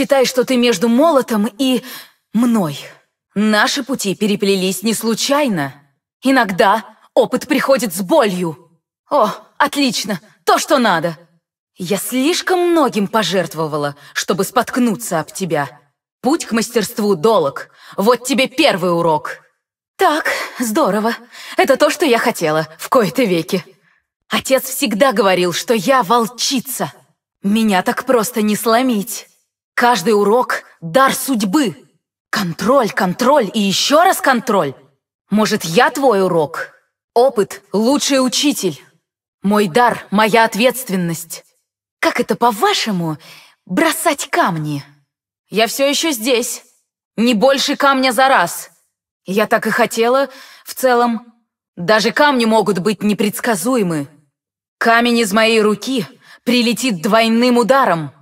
Считай, что ты между молотом и мной. Наши пути переплелись не случайно. Иногда опыт приходит с болью. О, отлично, то, что надо. Я слишком многим пожертвовала, чтобы споткнуться об тебя. Путь к мастерству долог. Вот тебе первый урок. Так, здорово. Это то, что я хотела, в кои-то веки. Отец всегда говорил, что я волчица. Меня так просто не сломить. Каждый урок – дар судьбы. Контроль, контроль и еще раз контроль. Может, я твой урок? Опыт – лучший учитель. Мой дар – моя ответственность. Как это, по-вашему, бросать камни? Я все еще здесь. Не больше камня за раз. Я так и хотела, в целом. Даже камни могут быть непредсказуемы. Камень из моей руки прилетит двойным ударом.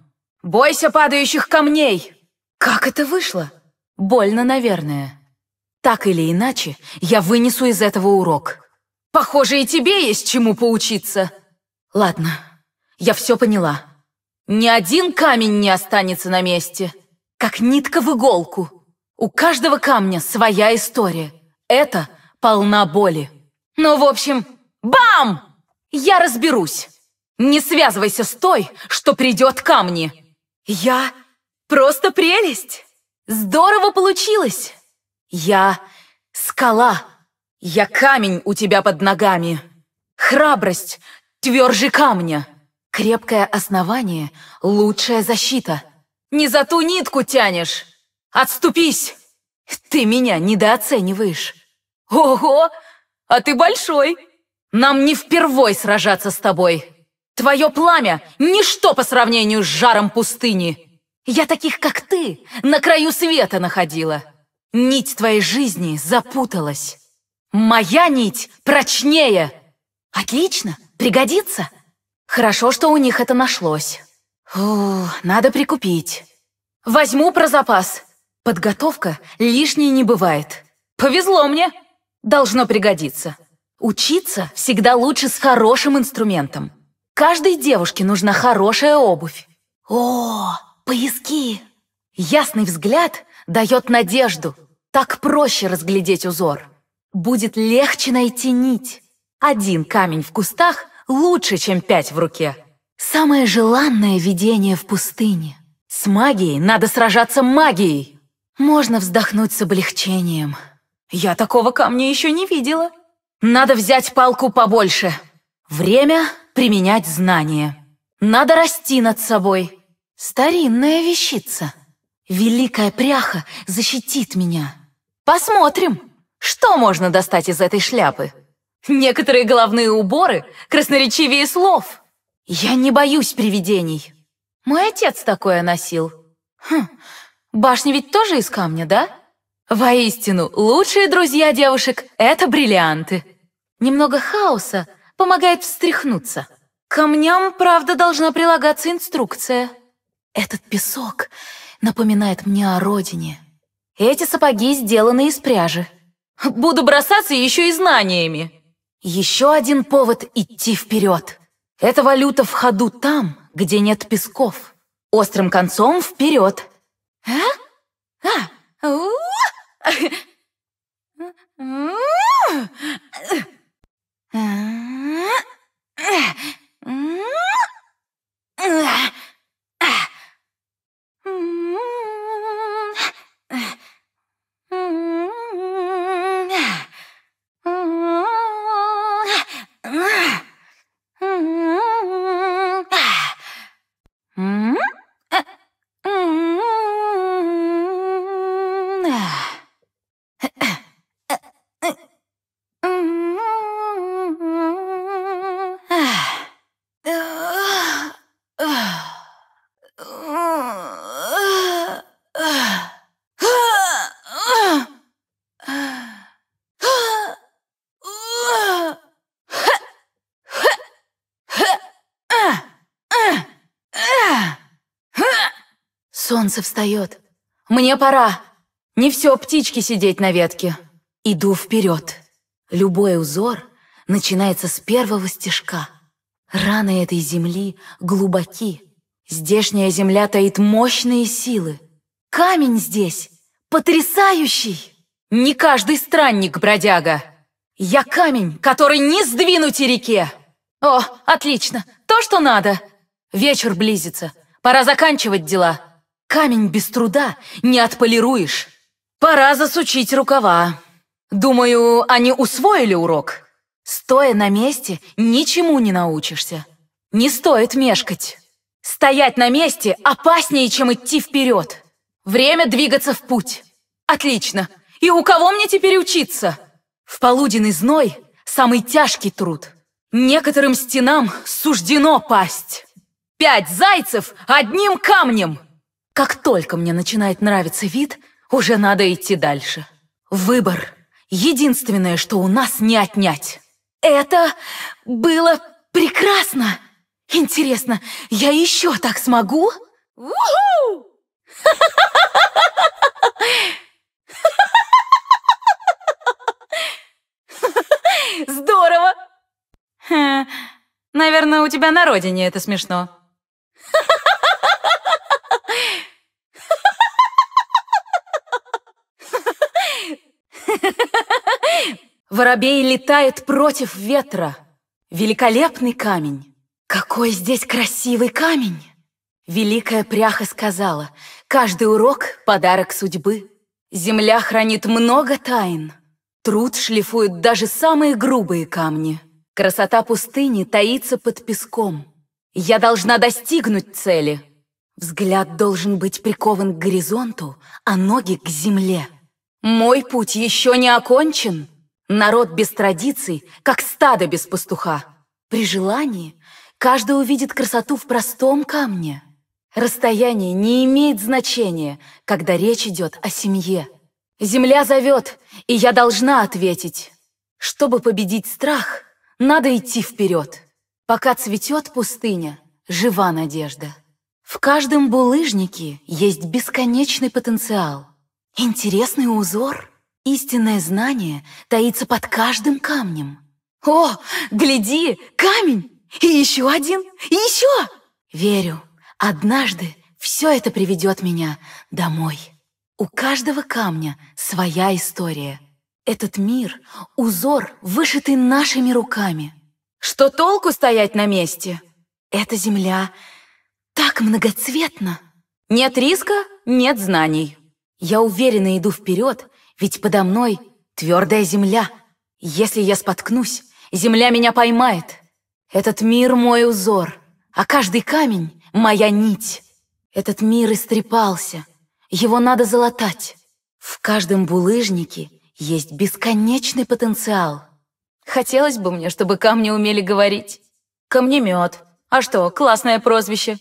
«Бойся падающих камней!» Как это вышло? Больно, наверное. Так или иначе, я вынесу из этого урок. Похоже, и тебе есть чему поучиться. Ладно, я все поняла. Ни один камень не останется на месте. Как нитка в иголку. У каждого камня своя история. Это полна боли. Ну, в общем, бам! Я разберусь. Не связывайся с той, что придет камни. Я просто прелесть! Здорово получилось! Я скала! Я камень у тебя под ногами! Храбрость тверже камня! Крепкое основание — лучшая защита! Не за ту нитку тянешь! Отступись! Ты меня недооцениваешь! Ого! А ты большой! Нам не впервой сражаться с тобой!» Твое пламя – ничто по сравнению с жаром пустыни. Я таких, как ты, на краю света находила. Нить твоей жизни запуталась. Моя нить прочнее. Отлично, пригодится. Хорошо, что у них это нашлось. Фу, надо прикупить. Возьму про запас. Подготовка лишней не бывает. Повезло мне. Должно пригодиться. Учиться всегда лучше с хорошим инструментом. Каждой девушке нужна хорошая обувь. О, поиски! Ясный взгляд дает надежду. Так проще разглядеть узор. Будет легче найти нить. Один камень в кустах лучше, чем пять в руке. Самое желанное видение в пустыне. С магией надо сражаться магией. Можно вздохнуть с облегчением. Я такого камня еще не видела. Надо взять палку побольше. Время применять знания. Надо расти над собой. Старинная вещица. Великая пряха защитит меня. Посмотрим, что можно достать из этой шляпы. Некоторые головные уборы красноречивее слов. Я не боюсь привидений. Мой отец такое носил. Хм, башня ведь тоже из камня, да? Воистину, лучшие друзья девушек — это бриллианты. Немного хаоса, помогает встряхнуться. К камням, правда, должна прилагаться инструкция. Этот песок напоминает мне о родине. Эти сапоги сделаны из пряжи. Буду бросаться еще и знаниями. Еще один повод идти вперед. Эта валюта в ходу там, где нет песков. Острым концом вперед. А? А? У -у -у. солнце встает. Мне пора. Не все птички сидеть на ветке. Иду вперед. Любой узор начинается с первого стежка. Раны этой земли глубоки. Здешняя земля таит мощные силы. Камень здесь потрясающий. Не каждый странник-бродяга. Я камень, который не сдвинуть и реке. О, отлично, то, что надо. Вечер близится, пора заканчивать дела. Камень без труда не отполируешь. Пора засучить рукава. Думаю, они усвоили урок. Стоя на месте, ничему не научишься. Не стоит мешкать. Стоять на месте опаснее, чем идти вперед. Время двигаться в путь. Отлично. И у кого мне теперь учиться? В полуденный зной самый тяжкий труд. Некоторым стенам суждено пасть. Пять зайцев одним камнем. Как только мне начинает нравиться вид, уже надо идти дальше. Выбор. Единственное, что у нас не отнять. Это было прекрасно! Интересно, я еще так смогу? Уху! Здорово! Хм, наверное, у тебя на родине это смешно. Ха-ха! Воробей летает против ветра. Великолепный камень. Какой здесь красивый камень! Великая пряха сказала, каждый урок — подарок судьбы. Земля хранит много тайн. Труд шлифует даже самые грубые камни. Красота пустыни таится под песком. Я должна достигнуть цели. Взгляд должен быть прикован к горизонту, а ноги к земле. Мой путь еще не окончен. Народ без традиций, как стадо без пастуха. При желании каждый увидит красоту в простом камне. Расстояние не имеет значения, когда речь идет о семье. Земля зовет, и я должна ответить. Чтобы победить страх, надо идти вперед. Пока цветет пустыня, жива надежда. В каждом булыжнике есть бесконечный потенциал. Интересный узор — Истинное знание таится под каждым камнем. О, гляди, камень! И еще один, и еще! Верю, однажды все это приведет меня домой. У каждого камня своя история. Этот мир — узор, вышитый нашими руками. Что толку стоять на месте? Эта земля так многоцветна. Нет риска — нет знаний. Я уверенно иду вперед ведь подо мной твердая земля. Если я споткнусь, земля меня поймает. Этот мир мой узор, а каждый камень — моя нить. Этот мир истрепался, его надо залатать. В каждом булыжнике есть бесконечный потенциал. Хотелось бы мне, чтобы камни умели говорить. Камнемет. А что, классное прозвище.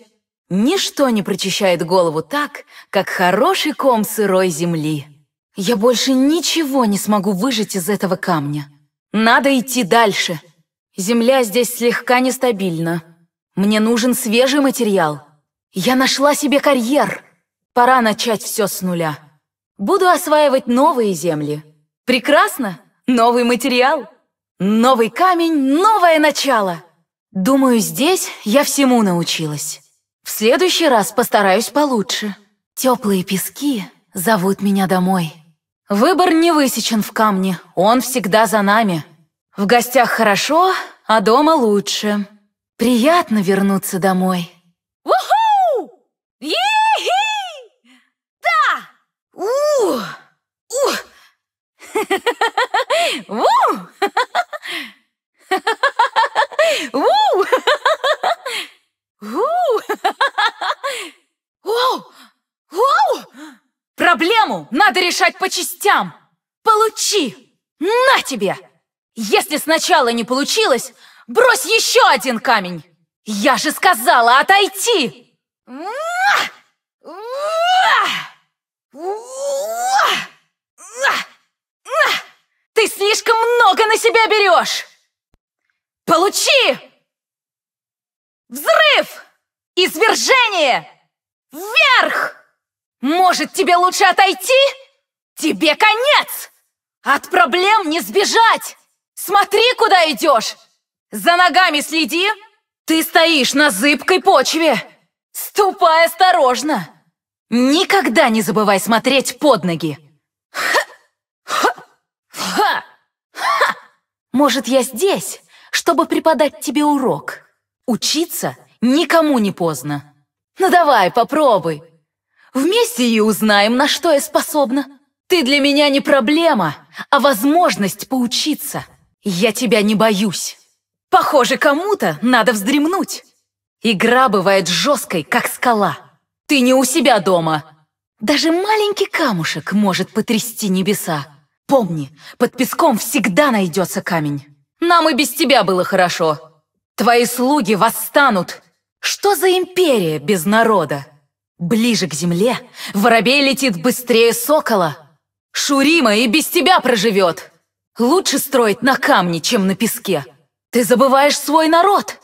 Ничто не прочищает голову так, как хороший ком сырой земли. Я больше ничего не смогу выжить из этого камня. Надо идти дальше. Земля здесь слегка нестабильна. Мне нужен свежий материал. Я нашла себе карьер. Пора начать все с нуля. Буду осваивать новые земли. Прекрасно! Новый материал, новый камень, новое начало. Думаю, здесь я всему научилась. В следующий раз постараюсь получше. Теплые пески зовут меня домой. Выбор не высечен в камне, он всегда за нами. В гостях хорошо, а дома лучше. Приятно вернуться домой. Уху! Ехи! Да! У! У! У! У! надо решать по частям. Получи! На тебе! Если сначала не получилось, брось еще один камень! Я же сказала отойти! Ты слишком много на себя берешь! Получи! Взрыв! Извержение! Вверх! Может, тебе лучше отойти? Тебе конец! От проблем не сбежать! Смотри, куда идешь! За ногами следи! Ты стоишь на зыбкой почве! Ступай осторожно! Никогда не забывай смотреть под ноги! Может, я здесь, чтобы преподать тебе урок? Учиться никому не поздно. Ну давай, попробуй. Вместе и узнаем, на что я способна. Ты для меня не проблема, а возможность поучиться. Я тебя не боюсь. Похоже, кому-то надо вздремнуть. Игра бывает жесткой, как скала. Ты не у себя дома. Даже маленький камушек может потрясти небеса. Помни, под песком всегда найдется камень. Нам и без тебя было хорошо. Твои слуги восстанут. Что за империя без народа? Ближе к земле воробей летит быстрее сокола. Шурима и без тебя проживет. Лучше строить на камне, чем на песке. Ты забываешь свой народ.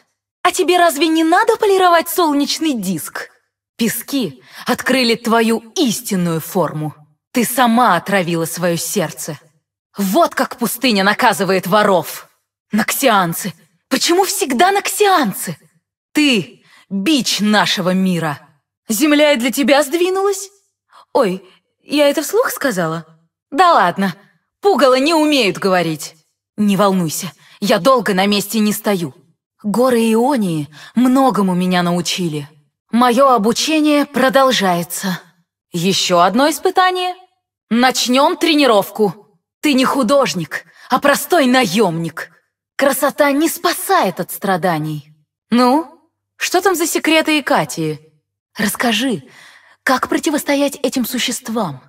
А тебе разве не надо полировать солнечный диск? Пески открыли твою истинную форму. Ты сама отравила свое сердце. Вот как пустыня наказывает воров. Наксианцы. Почему всегда наксианцы? Ты – бич нашего мира. Земля и для тебя сдвинулась? Ой, я это вслух сказала? Да ладно, пугало не умеют говорить. Не волнуйся, я долго на месте не стою. Горы Ионии многому меня научили. Мое обучение продолжается. Еще одно испытание. Начнем тренировку. Ты не художник, а простой наемник. Красота не спасает от страданий. Ну, что там за секреты Икатии? Расскажи, как противостоять этим существам?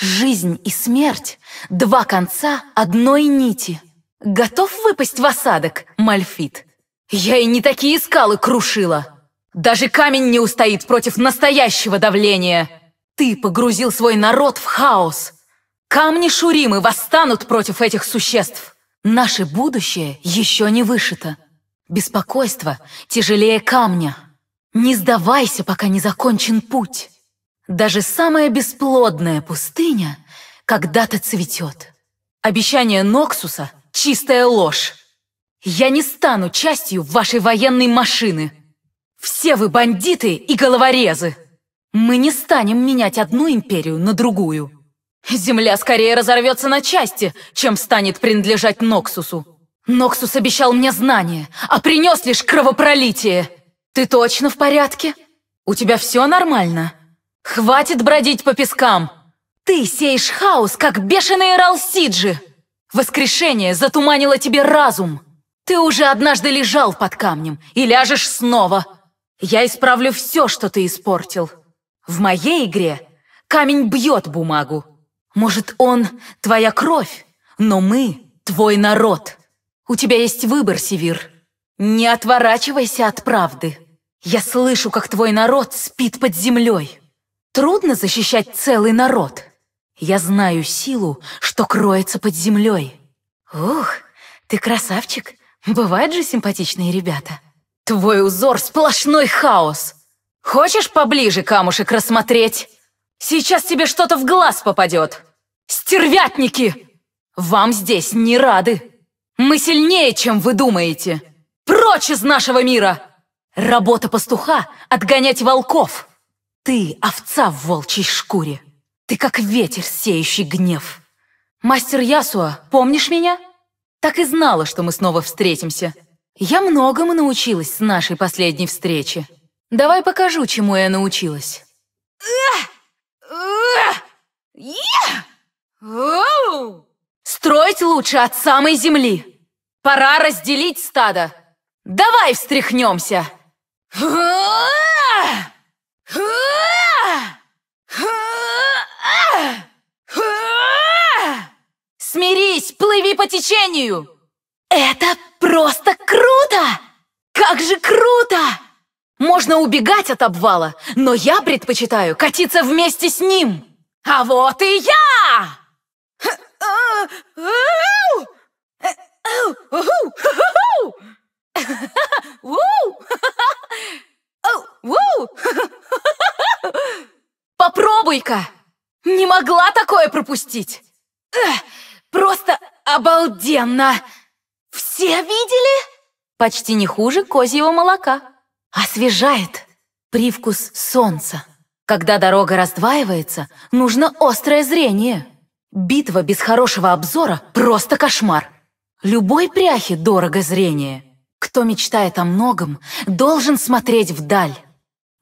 Жизнь и смерть — два конца одной нити. Готов выпасть в осадок, Мальфит? Я и не такие скалы крушила. Даже камень не устоит против настоящего давления. Ты погрузил свой народ в хаос. Камни Шуримы восстанут против этих существ. Наше будущее еще не вышито. Беспокойство тяжелее камня. Не сдавайся, пока не закончен путь. Даже самая бесплодная пустыня когда-то цветет. Обещание Ноксуса — чистая ложь. Я не стану частью вашей военной машины. Все вы бандиты и головорезы. Мы не станем менять одну империю на другую. Земля скорее разорвется на части, чем станет принадлежать Ноксусу. Ноксус обещал мне знания, а принес лишь кровопролитие. Ты точно в порядке? У тебя все нормально? Хватит бродить по пескам! Ты сеешь хаос, как бешеные ралсиджи! Воскрешение затуманило тебе разум! Ты уже однажды лежал под камнем и ляжешь снова! Я исправлю все, что ты испортил. В моей игре камень бьет бумагу. Может, он твоя кровь, но мы твой народ. У тебя есть выбор, Севир. Не отворачивайся от правды. Я слышу, как твой народ спит под землей. Трудно защищать целый народ. Я знаю силу, что кроется под землей. Ух, ты красавчик. Бывают же симпатичные ребята. Твой узор сплошной хаос. Хочешь поближе камушек рассмотреть? Сейчас тебе что-то в глаз попадет. Стервятники! Вам здесь не рады. Мы сильнее, чем вы думаете. Прочь из нашего мира! Работа пастуха — отгонять волков. Ты — овца в волчьей шкуре. Ты как ветер, сеющий гнев. Мастер Ясуа, помнишь меня? Так и знала, что мы снова встретимся. Я многому научилась с нашей последней встречи. Давай покажу, чему я научилась. Строить лучше от самой земли. Пора разделить стадо. Давай встряхнемся!» «Смирись, плыви по течению!» «Это просто круто! Как же круто!» «Можно убегать от обвала, но я предпочитаю катиться вместе с ним!» «А вот и я!» Попробуй-ка! Не могла такое пропустить! Просто обалденно! Все видели? Почти не хуже козьего молока. Освежает привкус солнца. Когда дорога раздваивается, нужно острое зрение. Битва без хорошего обзора – просто кошмар. Любой пряхе дорого зрение – кто мечтает о многом, должен смотреть вдаль.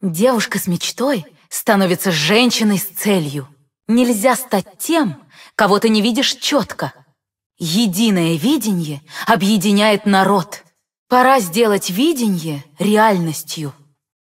Девушка с мечтой становится женщиной с целью. Нельзя стать тем, кого ты не видишь четко. Единое видение объединяет народ. Пора сделать видение реальностью.